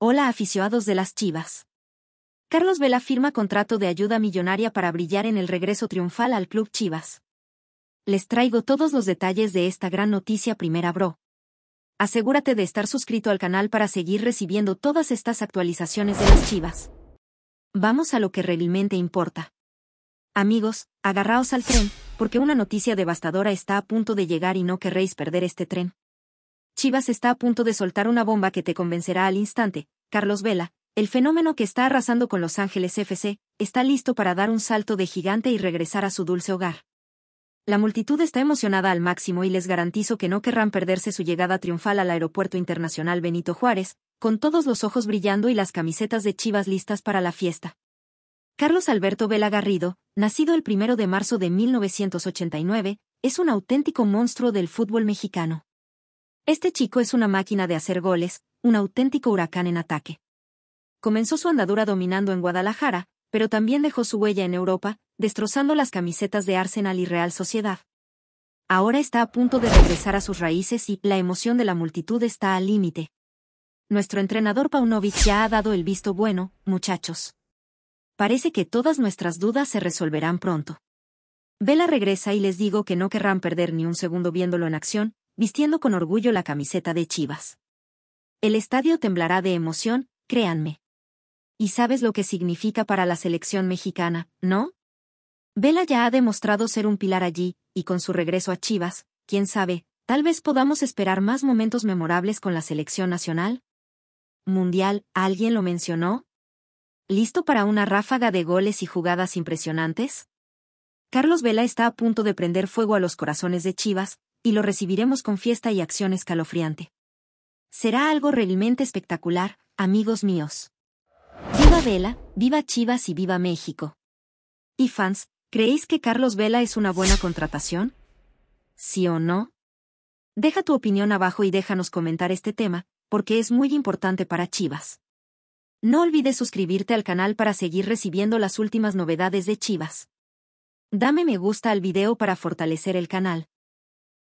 Hola aficionados de las Chivas. Carlos Vela firma contrato de ayuda millonaria para brillar en el regreso triunfal al Club Chivas. Les traigo todos los detalles de esta gran noticia primera bro. Asegúrate de estar suscrito al canal para seguir recibiendo todas estas actualizaciones de las Chivas. Vamos a lo que realmente importa. Amigos, agarraos al tren, porque una noticia devastadora está a punto de llegar y no querréis perder este tren. Chivas está a punto de soltar una bomba que te convencerá al instante. Carlos Vela, el fenómeno que está arrasando con Los Ángeles FC, está listo para dar un salto de gigante y regresar a su dulce hogar. La multitud está emocionada al máximo y les garantizo que no querrán perderse su llegada triunfal al Aeropuerto Internacional Benito Juárez, con todos los ojos brillando y las camisetas de Chivas listas para la fiesta. Carlos Alberto Vela Garrido, nacido el 1 de marzo de 1989, es un auténtico monstruo del fútbol mexicano. Este chico es una máquina de hacer goles, un auténtico huracán en ataque. Comenzó su andadura dominando en Guadalajara, pero también dejó su huella en Europa, destrozando las camisetas de Arsenal y Real Sociedad. Ahora está a punto de regresar a sus raíces y la emoción de la multitud está al límite. Nuestro entrenador Paunovic ya ha dado el visto bueno, muchachos. Parece que todas nuestras dudas se resolverán pronto. Vela regresa y les digo que no querrán perder ni un segundo viéndolo en acción, vistiendo con orgullo la camiseta de Chivas. El estadio temblará de emoción, créanme. Y sabes lo que significa para la selección mexicana, ¿no? Vela ya ha demostrado ser un pilar allí, y con su regreso a Chivas, quién sabe, tal vez podamos esperar más momentos memorables con la selección nacional. Mundial, ¿alguien lo mencionó? ¿Listo para una ráfaga de goles y jugadas impresionantes? Carlos Vela está a punto de prender fuego a los corazones de Chivas, y lo recibiremos con fiesta y acción escalofriante. Será algo realmente espectacular, amigos míos. Viva Vela, viva Chivas y viva México. Y fans, ¿creéis que Carlos Vela es una buena contratación? ¿Sí o no? Deja tu opinión abajo y déjanos comentar este tema, porque es muy importante para Chivas. No olvides suscribirte al canal para seguir recibiendo las últimas novedades de Chivas. Dame me gusta al video para fortalecer el canal.